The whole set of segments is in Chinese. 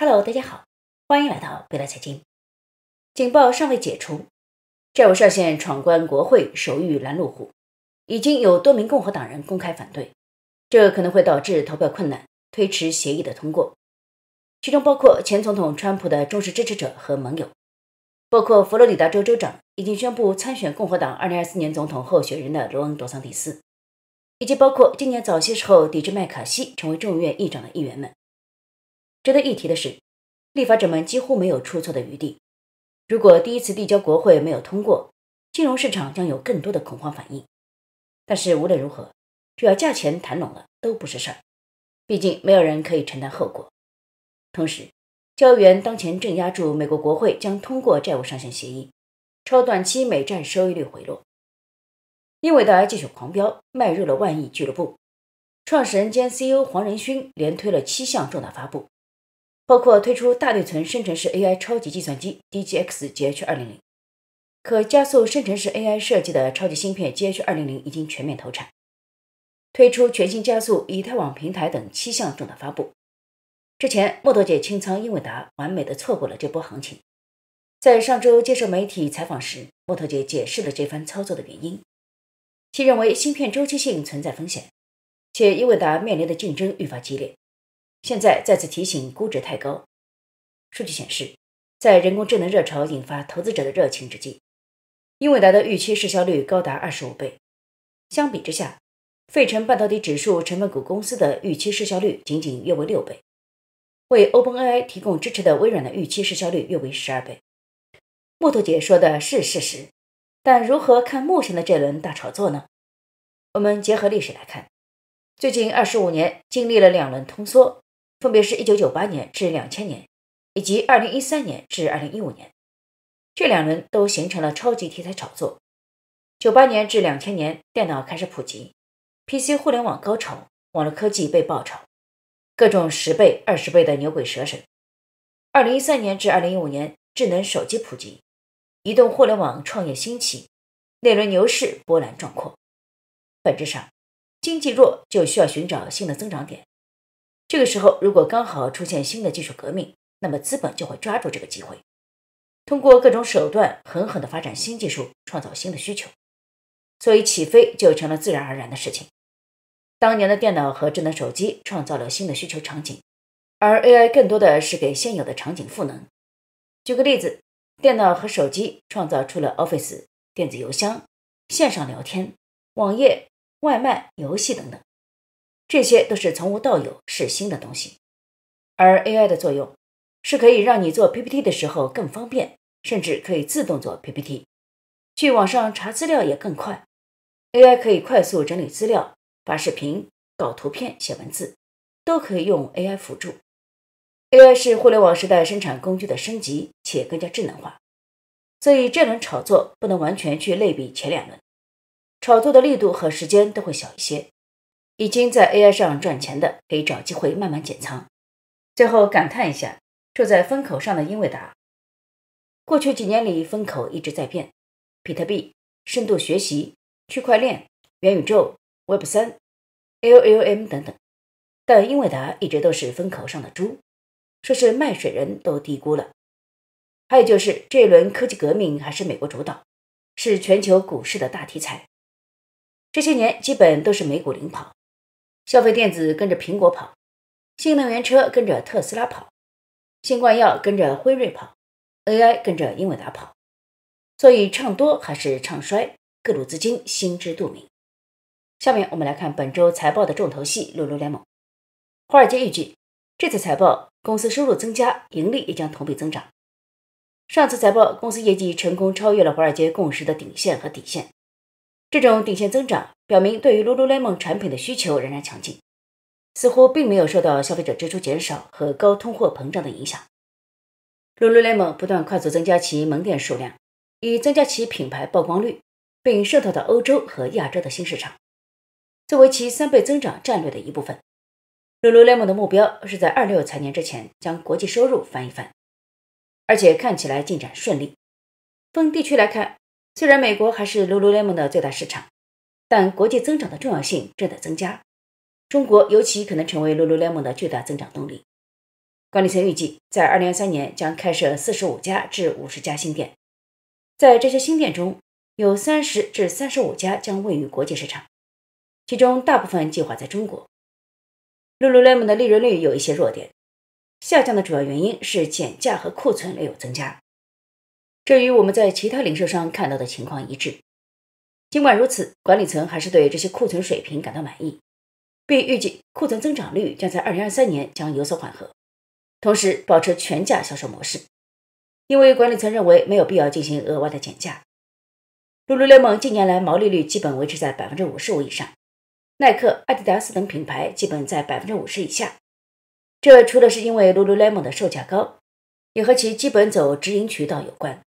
Hello，大家好，欢迎来到贝拉财经。警报尚未解除，债务上限闯关国会首遇拦路虎，已经有多名共和党人公开反对，这可能会导致投票困难，推迟协议的通过。其中包括前总统川普的忠实支持者和盟友，包括佛罗里达州州长已经宣布参选共和党二零二四年总统候选人的罗恩·多桑蒂斯，以及包括今年早些时候抵制麦卡锡成为众议院议长的议员们。值得一提的是，立法者们几乎没有出错的余地。如果第一次递交国会没有通过，金融市场将有更多的恐慌反应。但是无论如何，只要价钱谈拢了，都不是事儿。毕竟没有人可以承担后果。同时，交易员当前正压住美国国会将通过债务上限协议，超短期美债收益率回落。英伟达继续狂飙，迈入了万亿俱乐部。创始人兼 CEO 黄仁勋连推了七项重大发布。包括推出大内存生成式 AI 超级计算机 DGX GH 二零零，可加速生成式 AI 设计的超级芯片 GH 二零零已经全面投产，推出全新加速以太网平台等七项重大发布。之前，木头姐清仓英伟达，完美的错过了这波行情。在上周接受媒体采访时，木头姐解释了这番操作的原因，其认为芯片周期性存在风险，且英伟达面临的竞争愈发激烈。现在再次提醒，估值太高。数据显示，在人工智能热潮引发投资者的热情之际，英伟达的预期市销率高达二十五倍。相比之下，费城半导体指数成分股公司的预期市销率仅仅约为六倍。为 OpenAI 提供支持的微软的预期市销率约为十二倍。木头姐说的是事实，但如何看目前的这轮大炒作呢？我们结合历史来看，最近二十五年经历了两轮通缩。分别是一九九八年至两千年，以及二零一三年至二零一五年，这两轮都形成了超级题材炒作。九八年至两千年，电脑开始普及，PC 互联网高潮，网络科技被爆炒，各种十倍、二十倍的牛鬼蛇神。二零一三年至二零一五年，智能手机普及，移动互联网创业兴起，那轮牛市波澜壮阔。本质上，经济弱就需要寻找新的增长点。这个时候，如果刚好出现新的技术革命，那么资本就会抓住这个机会，通过各种手段狠狠的发展新技术，创造新的需求，所以起飞就成了自然而然的事情。当年的电脑和智能手机创造了新的需求场景，而 AI 更多的是给现有的场景赋能。举个例子，电脑和手机创造出了 Office、电子邮箱、线上聊天、网页、外卖、游戏等等。这些都是从无到有，是新的东西。而 AI 的作用是可以让你做 PPT 的时候更方便，甚至可以自动做 PPT。去网上查资料也更快，AI 可以快速整理资料，发视频、搞图片、写文字，都可以用 AI 辅助。AI 是互联网时代生产工具的升级，且更加智能化。所以这轮炒作不能完全去类比前两轮，炒作的力度和时间都会小一些。已经在 AI 上赚钱的，可以找机会慢慢减仓。最后感叹一下，坐在风口上的英伟达，过去几年里风口一直在变，比特币、深度学习、区块链、元宇宙、Web 三、A O L M 等等，但英伟达一直都是风口上的猪，说是卖水人都低估了。还有就是这一轮科技革命还是美国主导，是全球股市的大题材，这些年基本都是美股领跑。消费电子跟着苹果跑，新能源车跟着特斯拉跑，新冠药跟着辉瑞跑，AI 跟着英伟达跑。所以唱多还是唱衰，各路资金心知肚明。下面我们来看本周财报的重头戏——路路联盟。华尔街预计，这次财报公司收入增加，盈利也将同比增长。上次财报公司业绩成功超越了华尔街共识的顶线和底线。这种顶线增长表明，对于 Lululemon 产品的需求仍然强劲，似乎并没有受到消费者支出减少和高通货膨胀的影响。Lululemon 不断快速增加其门店数量，以增加其品牌曝光率，并渗透到欧洲和亚洲的新市场。作为其三倍增长战略的一部分，Lululemon 的目标是在二六财年之前将国际收入翻一番，而且看起来进展顺利。分地区来看。虽然美国还是 Lululemon 的最大市场，但国际增长的重要性正在增加。中国尤其可能成为 Lululemon 的巨大增长动力。管理层预计，在2023年将开设45家至50家新店，在这些新店中有30至35家将位于国际市场，其中大部分计划在中国。Lululemon 的利润率有一些弱点，下降的主要原因是减价和库存略有增加。这与我们在其他零售商看到的情况一致。尽管如此，管理层还是对这些库存水平感到满意，并预计库存增长率将在二零二三年将有所缓和，同时保持全价销售模式，因为管理层认为没有必要进行额外的减价。lululemon 近年来毛利率基本维持在百分之五十五以上，耐克、阿迪达斯等品牌基本在百分之五十以下。这除了是因为 lululemon 的售价高，也和其基本走直营渠道有关。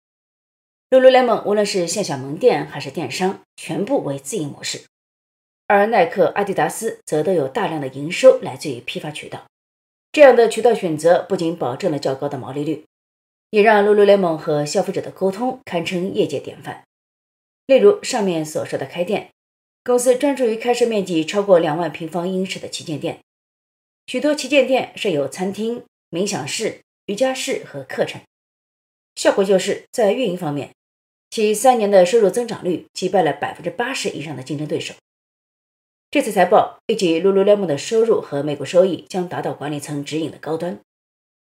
Lululemon 无论是线下门店还是电商，全部为自营模式，而耐克、阿迪达斯则都有大量的营收来自于批发渠道。这样的渠道选择不仅保证了较高的毛利率，也让 Lululemon 和消费者的沟通堪称业界典范。例如上面所说的开店，公司专注于开设面积超过两万平方英尺的旗舰店，许多旗舰店设有餐厅、冥想室、瑜伽室和课程。效果就是在运营方面。其三年的收入增长率击败了百分之八十以上的竞争对手。这次财报预计，e m 联盟的收入和每股收益将达到管理层指引的高端。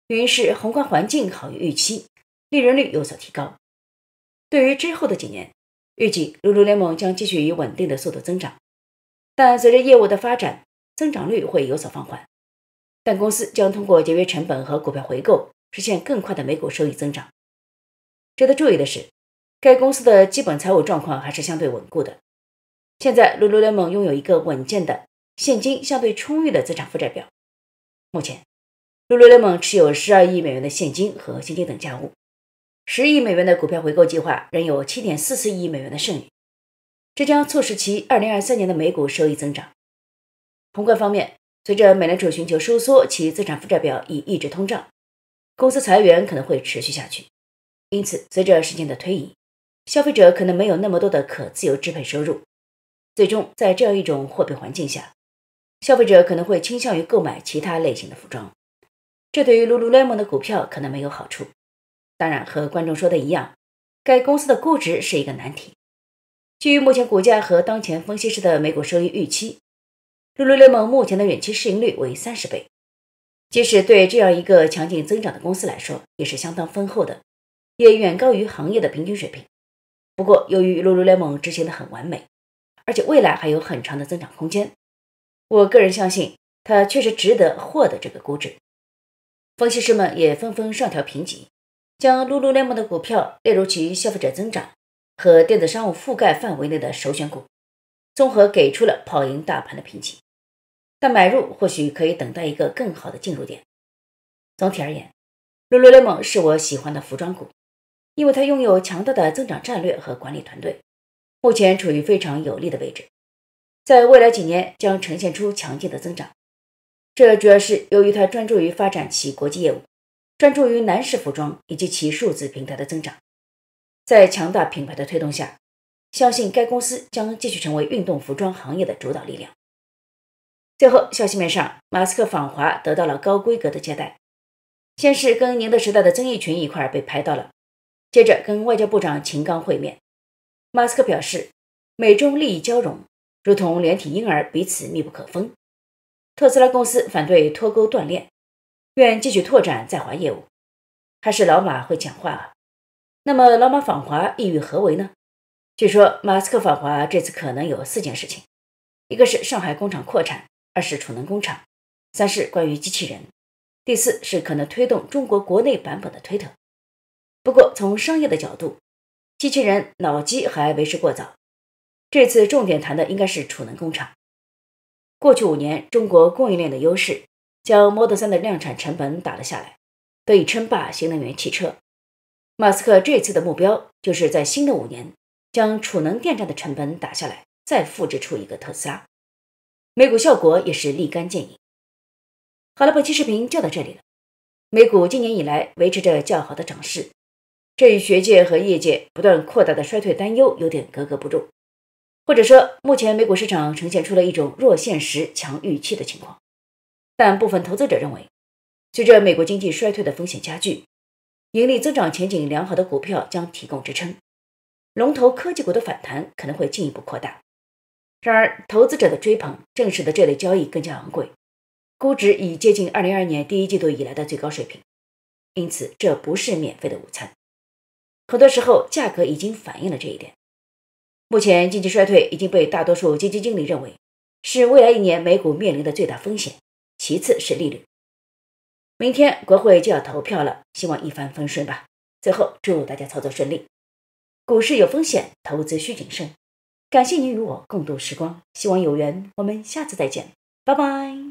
原因是宏观环境好于预期，利润率有所提高。对于之后的几年，预计 e m 联盟将继续以稳定的速度增长，但随着业务的发展，增长率会有所放缓。但公司将通过节约成本和股票回购实现更快的每股收益增长。值得注意的是。该公司的基本财务状况还是相对稳固的。现在，Lululemon 拥有一个稳健的现金相对充裕的资产负债表。目前，Lululemon 持有十二亿美元的现金和现金等价物，十亿美元的股票回购计划仍有七点四四亿美元的剩余，这将促使其二零二三年的每股收益增长。宏观方面，随着美联储寻求收缩其资产负债表以抑制通胀，公司裁员可能会持续下去。因此，随着时间的推移，消费者可能没有那么多的可自由支配收入，最终在这样一种货币环境下，消费者可能会倾向于购买其他类型的服装，这对于 Lululemon 的股票可能没有好处。当然，和观众说的一样，该公司的估值是一个难题。基于目前股价和当前分析师的每股收益预期，Lululemon 目前的远期市盈率为三十倍，即使对这样一个强劲增长的公司来说，也是相当丰厚的，也远高于行业的平均水平。不过，由于 lululemon 执行的很完美，而且未来还有很长的增长空间，我个人相信它确实值得获得这个估值。分析师们也纷纷上调评级，将 lululemon 的股票列入其消费者增长和电子商务覆盖范围内的首选股，综合给出了跑赢大盘的评级。但买入或许可以等待一个更好的进入点。总体而言，lululemon 是我喜欢的服装股。因为它拥有强大的增长战略和管理团队，目前处于非常有利的位置，在未来几年将呈现出强劲的增长。这主要是由于它专注于发展其国际业务，专注于男士服装以及其数字平台的增长。在强大品牌的推动下，相信该公司将继续成为运动服装行业的主导力量。最后，消息面上，马斯克访华得到了高规格的接待，先是跟宁德时代的曾毓群一块儿被拍到了。接着跟外交部长秦刚会面，马斯克表示，美中利益交融，如同连体婴儿，彼此密不可分。特斯拉公司反对脱钩断链，愿继续拓展在华业务。还是老马会讲话啊！那么老马访华意欲何为呢？据说马斯克访华这次可能有四件事情：一个是上海工厂扩产，二是储能工厂，三是关于机器人，第四是可能推动中国国内版本的推特。不过，从商业的角度，机器人脑机还为时过早。这次重点谈的应该是储能工厂。过去五年，中国供应链的优势将 Model 三的量产成本打了下来，得以称霸新能源汽车。马斯克这次的目标就是在新的五年将储能电站的成本打下来，再复制出一个特斯拉。美股效果也是立竿见影。好了，本期视频就到这里了。美股今年以来维持着较好的涨势。这与学界和业界不断扩大的衰退担忧有点格格不入，或者说，目前美股市场呈现出了一种弱现实、强预期的情况。但部分投资者认为，随着美国经济衰退的风险加剧，盈利增长前景良好的股票将提供支撑，龙头科技股的反弹可能会进一步扩大。然而，投资者的追捧正使得这类交易更加昂贵，估值已接近2022年第一季度以来的最高水平，因此这不是免费的午餐。很多时候，价格已经反映了这一点。目前经济衰退已经被大多数基金经理认为是未来一年美股面临的最大风险，其次是利率。明天国会就要投票了，希望一帆风顺吧。最后，祝大家操作顺利，股市有风险，投资需谨慎。感谢你与我共度时光，希望有缘，我们下次再见，拜拜。